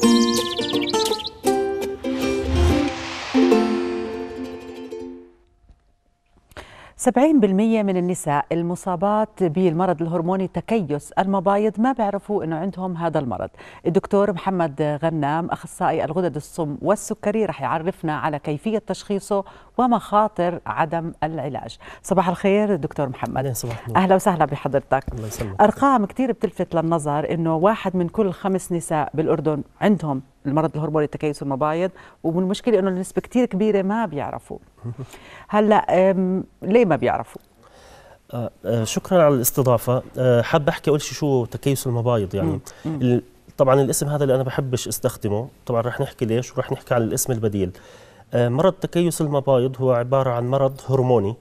Thank you. 70% من النساء المصابات بالمرض الهرموني تكيس المبايض ما بيعرفوا انه عندهم هذا المرض الدكتور محمد غنام اخصائي الغدد الصم والسكري رح يعرفنا على كيفيه تشخيصه ومخاطر عدم العلاج صباح الخير دكتور محمد صباح اهلا وسهلا بحضرتك الله يسلمك ارقام كثير بتلفت للنظر انه واحد من كل خمس نساء بالاردن عندهم المرض الهرموني التكيس المبايض والمشكله انه النسبه كثير كبيره ما بيعرفوا هلا ليه ما بيعرفوا آه،, آه شكرا على الاستضافه آه حاب احكي اول شيء شو تكيس المبايض يعني مم. طبعا الاسم هذا اللي انا بحبش استخدمه طبعا رح نحكي ليش ورح نحكي عن الاسم البديل آه، مرض تكيس المبايض هو عباره عن مرض هرموني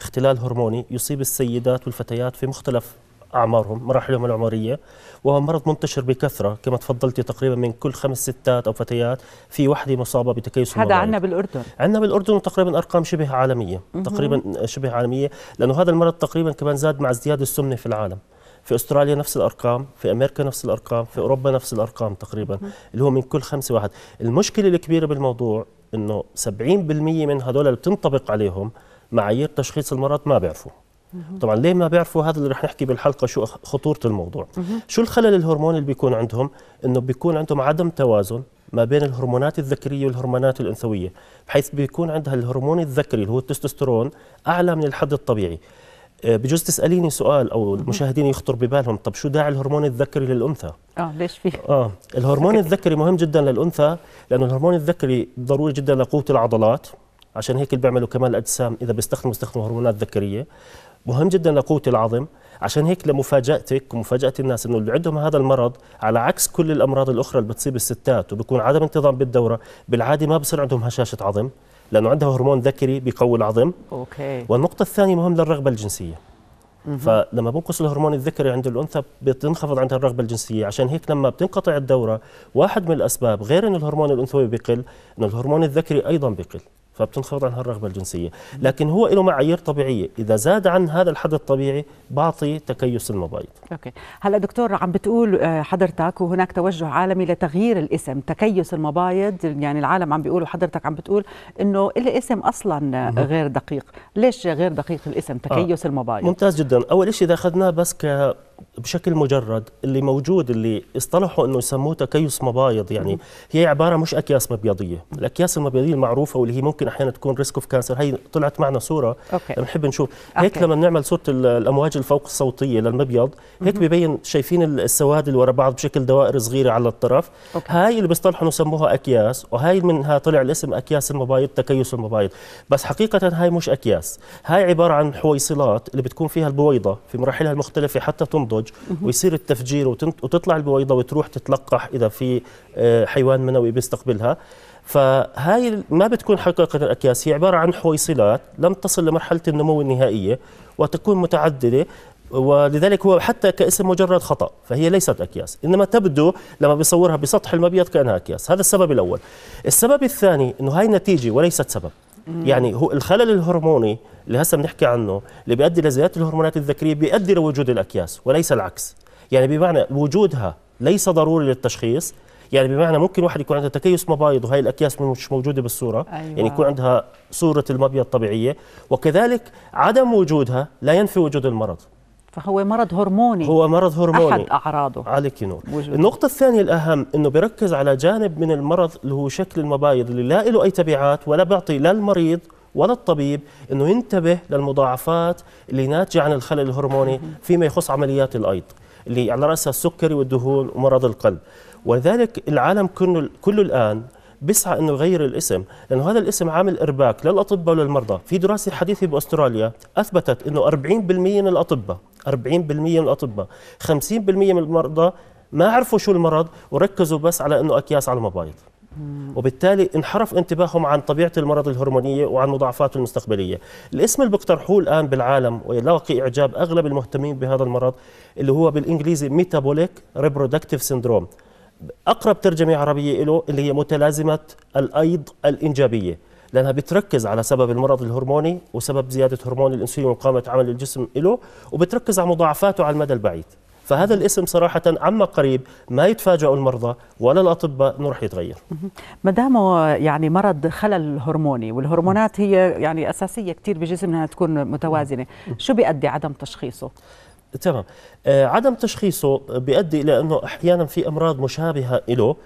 اختلال هرموني يصيب السيدات والفتيات في مختلف اعمارهم مراحلهم العمريه وهو مرض منتشر بكثره كما تفضلتي تقريبا من كل خمس ستات او فتيات في وحده مصابه بتكيس هذا عندنا بالاردن عندنا بالاردن تقريبا ارقام شبه عالميه تقريبا شبه عالميه لانه هذا المرض تقريبا كمان زاد مع ازدياد السمنه في العالم في استراليا نفس الارقام في امريكا نفس الارقام في اوروبا نفس الارقام تقريبا اللي هو من كل خمسه واحد المشكله الكبيره بالموضوع انه 70% من هذول اللي بتنطبق عليهم معايير تشخيص المرض ما بيعرفوا طبعا ليه ما بيعرفوا هذا اللي رح نحكي بالحلقه شو خطوره الموضوع شو الخلل الهرموني اللي بيكون عندهم انه بيكون عندهم عدم توازن ما بين الهرمونات الذكريه والهرمونات الانثويه بحيث بيكون عندها الهرمون الذكري اللي هو التستوستيرون اعلى من الحد الطبيعي آه، بجوز تساليني سؤال او المشاهدين يخطر ببالهم طب شو داعي الهرمون الذكري للانثى اه ليش فيه اه الهرمون الذكري مهم جدا للانثى لانه الهرمون الذكري ضروري جدا لقوه العضلات عشان هيك اللي بيعملوا كمان الاجسام اذا بيستخدموا بيستخدموا هرمونات ذكريه مهم جدا لقوه العظم عشان هيك لمفاجاتك ومفاجاه الناس انه اللي عندهم هذا المرض على عكس كل الامراض الاخرى اللي بتصيب الستات وبكون عدم انتظام بالدوره بالعاده ما بصير عندهم هشاشه عظم لانه عندها هرمون ذكري بيقوي العظم اوكي والنقطه الثانيه مهم للرغبه الجنسيه فلما بنقص الهرمون الذكري عند الانثى بتنخفض عندها الرغبه الجنسيه عشان هيك لما بتنقطع الدوره واحد من الاسباب غير انه الهرمون الانثوي بقل انه الهرمون الذكري ايضا بقل فبتنخفض عنها الرغبة الجنسية لكن هو له معايير طبيعية إذا زاد عن هذا الحد الطبيعي بعطي تكيس المبايض أوكي. هلا دكتور عم بتقول آه، حضرتك وهناك توجه عالمي لتغيير الاسم تكيس المبايض يعني العالم عم بيقولوا حضرتك عم بتقول انه الاسم اصلا غير دقيق ليش غير دقيق الاسم آه. تكيس آه. المبايض ممتاز جدا اول شيء اذا اخذناه بس ك بشكل مجرد اللي موجود اللي اصطلحوا انه يسموه تكيس مبايض يعني هي عباره مش اكياس مبيضيه، الاكياس المبيضيه المعروفه واللي هي ممكن احيانا تكون ريسك اوف كانسر هي طلعت معنا صوره اوكي بنحب نشوف هيك أوكي. لما بنعمل صوره الامواج الفوق الصوتيه للمبيض هيك ببين شايفين السواد اللي ورا بعض بشكل دوائر صغيره على الطرف أوكي. هاي اللي بيصطلحوا انه يسموها اكياس وهاي منها طلع الاسم اكياس المبايض تكيس المبايض بس حقيقه هاي مش اكياس هاي عباره عن حويصلات اللي بتكون فيها البويضه في مراحلها المختلفه حتى تنضج الزوج ويصير التفجير وتطلع البويضه وتروح تتلقح اذا في آه، حيوان منوي بيستقبلها فهاي ما بتكون حقيقه الاكياس هي عباره عن حويصلات لم تصل لمرحله النمو النهائيه وتكون متعدده ولذلك هو حتى كاسم مجرد خطا فهي ليست اكياس انما تبدو لما بيصورها بسطح المبيض كانها اكياس هذا السبب الاول السبب الثاني انه هاي نتيجه وليست سبب يعني هو الخلل الهرموني اللي هسه بنحكي عنه اللي بيؤدي لزياده الهرمونات الذكريه بيؤدي لوجود الاكياس وليس العكس يعني بمعنى وجودها ليس ضروري للتشخيص يعني بمعنى ممكن واحد يكون عنده تكيس مبايض وهي الاكياس مش موجوده بالصوره يعني أيوة. يعني يكون عندها صوره المبيض الطبيعيه وكذلك عدم وجودها لا ينفي وجود المرض فهو مرض هرموني هو مرض هرموني احد اعراضه عليك نور وجود. النقطه الثانيه الاهم انه بيركز على جانب من المرض اللي هو شكل المبايض اللي لا له اي تبعات ولا بيعطي لا المريض ولا الطبيب انه ينتبه للمضاعفات اللي ناتجه عن الخلل الهرموني فيما يخص عمليات الايض اللي على راسها السكري والدهون ومرض القلب ولذلك العالم كله كله الان بيسعى انه يغير الاسم لانه هذا الاسم عامل ارباك للاطباء وللمرضى في دراسه حديثه باستراليا اثبتت انه 40% من الاطباء 40% من الاطباء 50% من المرضى ما عرفوا شو المرض وركزوا بس على انه اكياس على المبايض وبالتالي انحرف انتباههم عن طبيعه المرض الهرمونيه وعن مضاعفاته المستقبليه. الاسم اللي بيقترحوه الان بالعالم ويلاقي اعجاب اغلب المهتمين بهذا المرض اللي هو بالانجليزي ميتابوليك ريبرودكتيف سندروم اقرب ترجمه عربيه له اللي هي متلازمه الايض الانجابيه لانها بتركز على سبب المرض الهرموني وسبب زياده هرمون الانسولين وقامه عمل الجسم له وبتركز على مضاعفاته على المدى البعيد فهذا الاسم صراحة عما قريب ما يتفاجئوا المرضى ولا الأطباء أنه رح يتغير ما دام يعني مرض خلل هرموني والهرمونات هي يعني أساسية كثير بجسمنا تكون متوازنة شو بيؤدي عدم تشخيصه؟ تمام آه عدم تشخيصه بيؤدي الى انه احيانا في امراض مشابهه له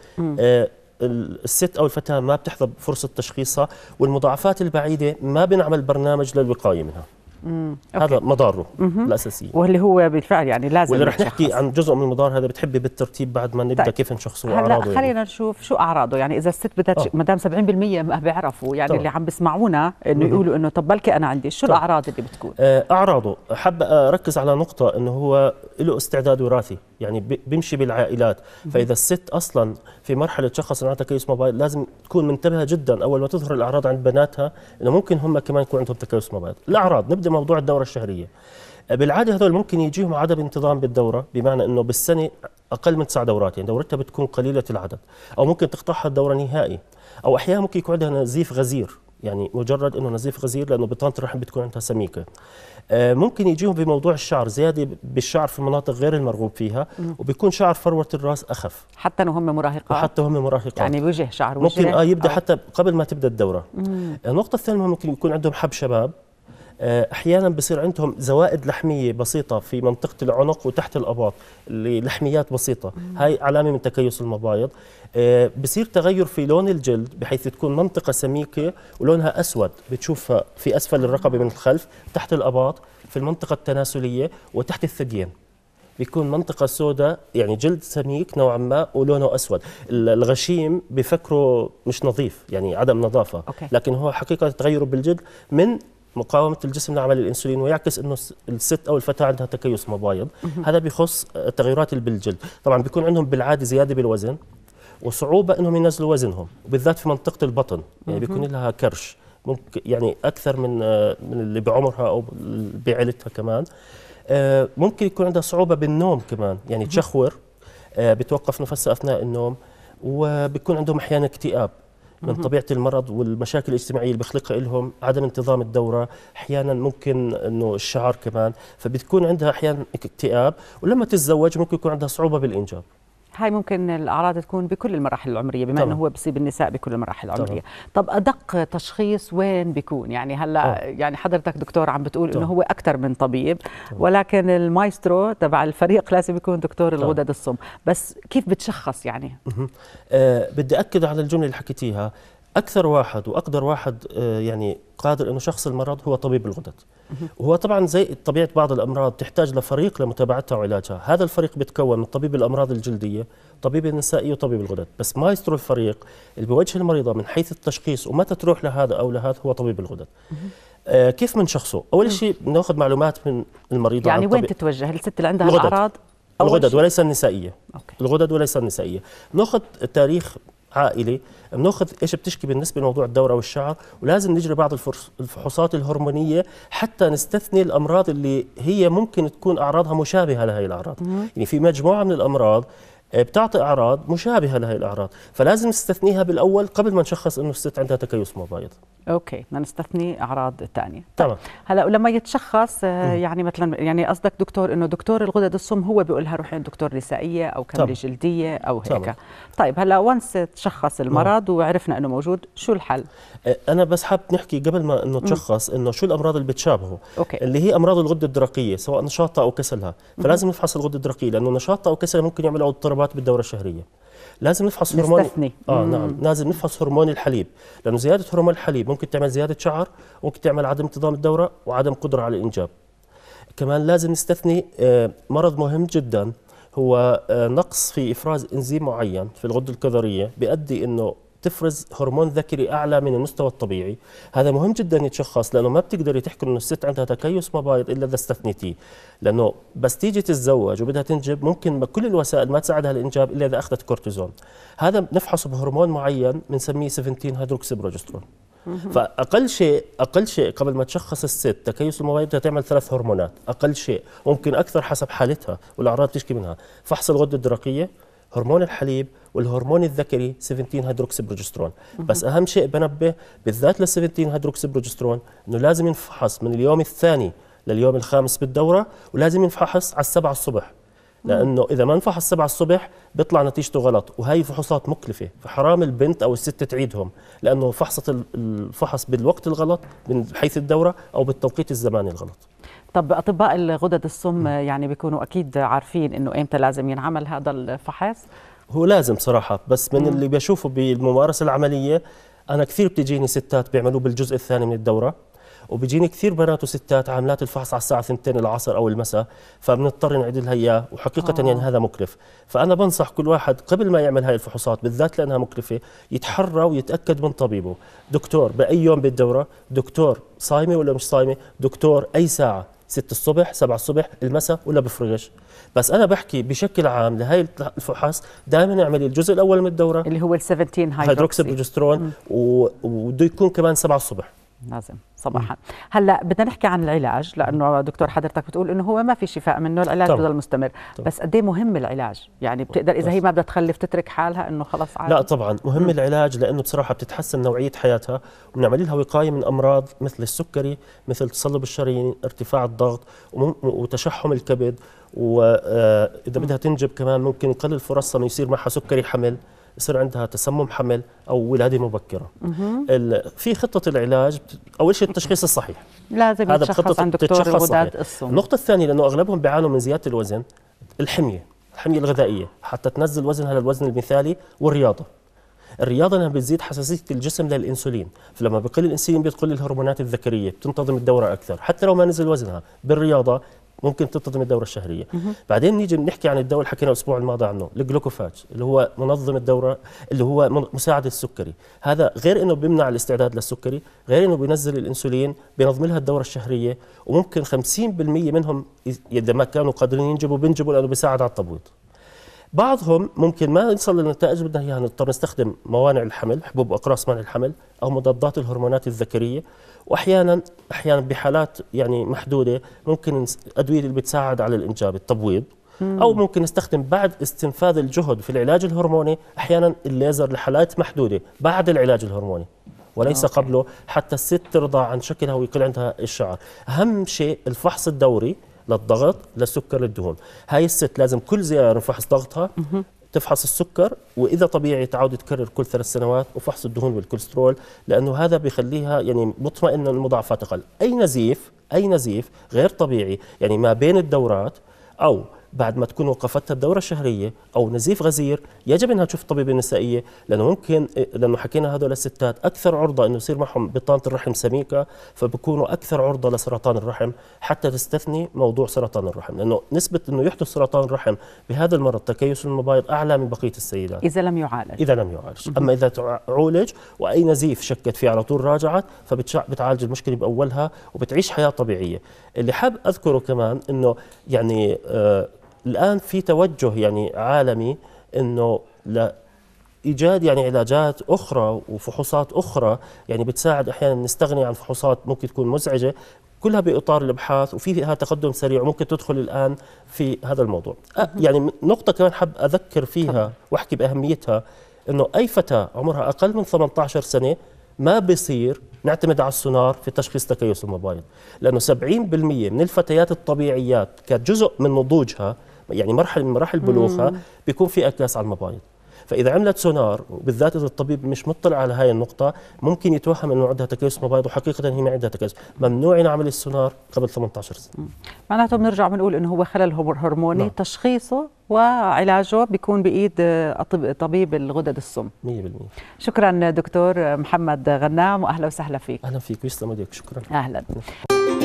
آه الست او الفتاه ما بتحظى بفرصه تشخيصها والمضاعفات البعيده ما بنعمل برنامج للوقايه منها مم. هذا مداره مم. الاساسي واللي هو بالفعل يعني لازم واللي رح نحكي عن جزء من المدار هذا بتحبي بالترتيب بعد ما نبدا طيب. كيف نشخصه هلا يعني؟ خلينا يعني. نشوف شو اعراضه يعني اذا الست بدها آه. ما دام 70% ما بيعرفوا يعني طبعا. آه. اللي عم بيسمعونا انه يقولوا انه طب بلكي انا عندي شو طبعا. الاعراض اللي بتكون آه، اعراضه حابه اركز على نقطه انه هو له استعداد وراثي يعني بيمشي بالعائلات فاذا الست اصلا في مرحله شخص انعطى تكيس موبايل لازم تكون منتبهه جدا اول ما تظهر الاعراض عند بناتها انه ممكن هم كمان يكون عندهم تكيس موبايل الاعراض نبدا موضوع الدوره الشهريه بالعاده هذول ممكن يجيهم عدم انتظام بالدوره بمعنى انه بالسنه اقل من تسع دورات يعني دورتها بتكون قليله العدد او ممكن تقطعها الدوره نهائي او احيانا ممكن يكون عندها نزيف غزير يعني مجرد انه نزيف غزير لانه بطانه الرحم بتكون عندها سميكه آه، ممكن يجيهم بموضوع الشعر زياده بالشعر في المناطق غير المرغوب فيها وبيكون شعر فروه الراس اخف حتى وهم مراهقات حتى وهم مراهقات يعني وجه شعر وجه ممكن اه يبدا أو. حتى قبل ما تبدا الدوره آه، النقطه الثانيه ممكن يكون عندهم حب شباب آه، احيانا بصير عندهم زوائد لحميه بسيطه في منطقه العنق وتحت الاباط لحميات بسيطه هاي علامه من تكيس المبايض آه، بصير تغير في لون الجلد بحيث تكون منطقه سميكه ولونها اسود بتشوفها في اسفل الرقبه من الخلف تحت الاباط في المنطقه التناسليه وتحت الثديين بيكون منطقة سوداء يعني جلد سميك نوعا ما ولونه أسود الغشيم بفكره مش نظيف يعني عدم نظافة أوكي. لكن هو حقيقة تغيره بالجلد من مقاومه الجسم لعمل الانسولين ويعكس انه الست او الفتاه عندها تكيس مبايض هذا بيخص التغيرات بالجلد طبعا بيكون عندهم بالعاده زياده بالوزن وصعوبه انهم ينزلوا وزنهم وبالذات في منطقه البطن يعني بيكون لها كرش ممكن يعني اكثر من آه، من اللي بعمرها او بعيلتها كمان آه، ممكن يكون عندها صعوبه بالنوم كمان يعني تشخور آه، بتوقف نفسها اثناء النوم وبيكون عندهم احيانا اكتئاب من طبيعه المرض والمشاكل الاجتماعيه اللي بخلقها لهم عدم انتظام الدوره احيانا ممكن انه الشعر كمان فبتكون عندها احيانا اكتئاب ولما تتزوج ممكن يكون عندها صعوبه بالانجاب هاي ممكن الاعراض تكون بكل المراحل العمريه بما طبعا. انه هو بصيب النساء بكل المراحل العمريه طبعا. طب ادق تشخيص وين بيكون يعني هلا أوه. يعني حضرتك دكتور عم بتقول طبعا. انه هو اكثر من طبيب طبعا. ولكن المايسترو تبع الفريق لازم يكون دكتور الغدد الصم بس كيف بتشخص يعني أه بدي اكد على الجمله اللي حكيتيها اكثر واحد واقدر واحد آه، يعني قادر انه شخص المرض هو طبيب الغدد وهو طبعا زي طبيعه بعض الامراض تحتاج لفريق لمتابعتها وعلاجها هذا الفريق بيتكون من طبيب الامراض الجلديه طبيب النسائيه وطبيب الغدد بس مايسترو الفريق اللي بوجه المريضه من حيث التشخيص ومتى تروح لهذا او لهذا هو طبيب الغدد آه كيف بنشخصه اول شيء بناخذ معلومات من المريضه يعني وين تتوجه الست اللي عندها الاعراض الغدد وليس النسائيه أوكي. الغدد وليس النسائيه ناخذ تاريخ عائلي بناخذ ايش بتشكي بالنسبه لموضوع الدوره والشعر ولازم نجري بعض الفحوصات الهرمونيه حتى نستثني الامراض اللي هي ممكن تكون اعراضها مشابهه لهي الاعراض يعني في مجموعه من الامراض آه، بتعطي اعراض مشابهه لهي الاعراض فلازم نستثنيها بالاول قبل ما نشخص انه الست عندها تكيس مبايض اوكي بدنا نستثني اعراض ثانيه طيب، تمام هلا ولما يتشخص آه، يعني مثلا يعني قصدك دكتور انه دكتور الغدد الصم هو بيقول لها روحي دكتور نسائيه او كمله جلديه او هيك طبعا. طيب هلا وانس تشخص المرض مم. وعرفنا انه موجود شو الحل آه، انا بس حاب نحكي قبل ما انه تشخص انه شو الامراض اللي بتشابهه أوكي. اللي هي امراض الغده الدرقيه سواء نشاطها او كسلها فلازم نفحص الغده الدرقيه لانه نشاطها او كسلها ممكن يعمل اضطرابات بالدوره الشهريه لازم نفحص هرمون نستثني اه نعم لازم نفحص هرمون الحليب لانه زياده هرمون الحليب ممكن تعمل زياده شعر ممكن تعمل عدم انتظام الدوره وعدم قدره على الانجاب كمان لازم نستثني آه، مرض مهم جدا هو آه، نقص في افراز انزيم معين في الغده الكظريه بيؤدي انه تفرز هرمون ذكري اعلى من المستوى الطبيعي هذا مهم جدا يتشخص لانه ما بتقدري تحكي انه الست عندها تكيس مبايض الا اذا استثنيتيه لانه بس تيجي تتزوج وبدها تنجب ممكن كل الوسائل ما تساعدها الانجاب الا اذا اخذت كورتيزون هذا نفحصه بهرمون معين بنسميه 17 بروجسترون. فاقل شيء اقل شيء قبل ما تشخص الست تكيس المبايض بدها تعمل ثلاث هرمونات اقل شيء ممكن اكثر حسب حالتها والاعراض تشكي منها فحص الغده الدرقيه هرمون الحليب والهرمون الذكري 17 هيدروكسبروجسترون بس اهم شيء بنبه بالذات ل 17 هيدروكسبروجسترون انه لازم ينفحص من اليوم الثاني لليوم الخامس بالدوره ولازم ينفحص على السبعة الصبح لانه اذا ما انفحص السبعة الصبح بيطلع نتيجته غلط وهي فحوصات مكلفه فحرام البنت او الست تعيدهم لانه فحصت الفحص بالوقت الغلط من حيث الدوره او بالتوقيت الزماني الغلط طب اطباء الغدد السم يعني بيكونوا اكيد عارفين انه امتى لازم ينعمل هذا الفحص هو لازم صراحه بس من اللي بشوفه بالممارسه العمليه انا كثير بتجيني ستات بيعملوه بالجزء الثاني من الدوره وبيجيني كثير بنات وستات عاملات الفحص على الساعه 2 العصر او المساء فبنضطر نعيد لها اياه وحقيقه أوه. يعني آه. هذا مكلف فانا بنصح كل واحد قبل ما يعمل هاي الفحوصات بالذات لانها مكلفه يتحرى ويتاكد من طبيبه دكتور باي يوم بالدوره دكتور صايمه ولا مش صايمه دكتور اي ساعه 6 الصبح 7 الصبح المساء ولا بفرقش بس انا بحكي بشكل عام لهي الفحص دائما اعملي الجزء الاول من الدوره اللي هو ال 17 هيدروكسي بروجسترون وبده يكون كمان 7 الصبح لازم صباحا هلا بدنا نحكي عن العلاج لانه دكتور حضرتك بتقول انه هو ما في شفاء منه العلاج بضل مستمر طبعًا. بس قد إيه مهم العلاج يعني بتقدر اذا هي ما بدها تخلف تترك حالها انه خلص عادي لا طبعا مهم م. العلاج لانه بصراحه بتتحسن نوعيه حياتها وبنعمل لها وقايه من امراض مثل السكري مثل تصلب الشرايين ارتفاع الضغط وتشحم الكبد واذا آه، بدها تنجب كمان ممكن يقلل فرصها انه يصير معها سكري حمل يصير عندها تسمم حمل او ولاده مبكره في خطه العلاج اول شيء التشخيص الصحيح لازم هذا يتشخص عند دكتور غداد الصم النقطه الثانيه لانه اغلبهم بيعانوا من زياده الوزن الحميه الحميه الغذائيه حتى تنزل وزنها للوزن المثالي والرياضه الرياضه انها بتزيد حساسيه الجسم للانسولين فلما بقل الانسولين بتقل الهرمونات الذكريه بتنتظم الدوره اكثر حتى لو ما نزل وزنها بالرياضه ممكن تنتظم الدوره الشهريه بعدين نيجي بنحكي عن الدواء اللي حكينا الاسبوع الماضي عنه الجلوكوفات اللي هو منظم الدوره اللي هو مساعد السكري هذا غير انه بيمنع الاستعداد للسكري غير انه بينزل الانسولين بينظم لها الدوره الشهريه وممكن 50% منهم اذا ما كانوا قادرين ينجبوا بينجبوا لانه بيساعد على التبويض بعضهم ممكن ما يصل للنتائج بدنا اياها نضطر نستخدم موانع الحمل حبوب اقراص منع الحمل او مضادات الهرمونات الذكريه واحيانا احيانا بحالات يعني محدوده ممكن ادويه اللي بتساعد على الانجاب التبويض او ممكن نستخدم بعد استنفاذ الجهد في العلاج الهرموني احيانا الليزر لحالات محدوده بعد العلاج الهرموني وليس أوكي. قبله حتى الست ترضى عن شكلها ويقل عندها الشعر اهم شيء الفحص الدوري للضغط للسكر للدهون هاي الست لازم كل زياره نفحص ضغطها تفحص السكر واذا طبيعي تعاود تكرر كل ثلاث سنوات وفحص الدهون والكوليسترول لانه هذا بيخليها يعني مطمئنه المضاعفات اقل اي نزيف اي نزيف غير طبيعي يعني ما بين الدورات او بعد ما تكون وقفتها الدوره الشهريه او نزيف غزير يجب انها تشوف طبيبه نسائيه لانه ممكن لانه حكينا هذول الستات اكثر عرضه انه يصير معهم بطانه الرحم سميكه فبكونوا اكثر عرضه لسرطان الرحم حتى تستثني موضوع سرطان الرحم لانه نسبه انه يحدث سرطان الرحم بهذا المرض تكيس المبايض اعلى من بقيه السيدات اذا لم يعالج اذا لم يعالج اما اذا عولج واي نزيف شكت فيه على طول راجعت فبتعالج المشكله باولها وبتعيش حياه طبيعيه اللي حاب اذكره كمان انه يعني آه الآن في توجه يعني عالمي أنه ايجاد يعني علاجات اخرى وفحوصات اخرى يعني بتساعد احيانا نستغني عن فحوصات ممكن تكون مزعجه كلها باطار الابحاث وفي فيها تقدم سريع وممكن تدخل الان في هذا الموضوع أه يعني نقطه كمان حب اذكر فيها واحكي باهميتها انه اي فتاه عمرها اقل من 18 سنه ما بصير نعتمد على السونار في تشخيص تكيس المبايض لانه 70% من الفتيات الطبيعيات كجزء من نضوجها يعني مرحله من مراحل بلوغها بيكون في اكياس على المبايض فاذا عملت سونار بالذات اذا الطبيب مش مطلع على هاي النقطه ممكن يتوهم انه عندها تكيس مبايض وحقيقه هي ما عندها تكيس ممنوع ينعمل السونار قبل 18 سنه معناته بنرجع بنقول انه هو خلل هرموني لا. نعم. تشخيصه وعلاجه بيكون بايد طبيب الغدد السم 100% شكرا دكتور محمد غنام واهلا وسهلا فيك اهلا فيك يسلم ايديك شكرا اهلا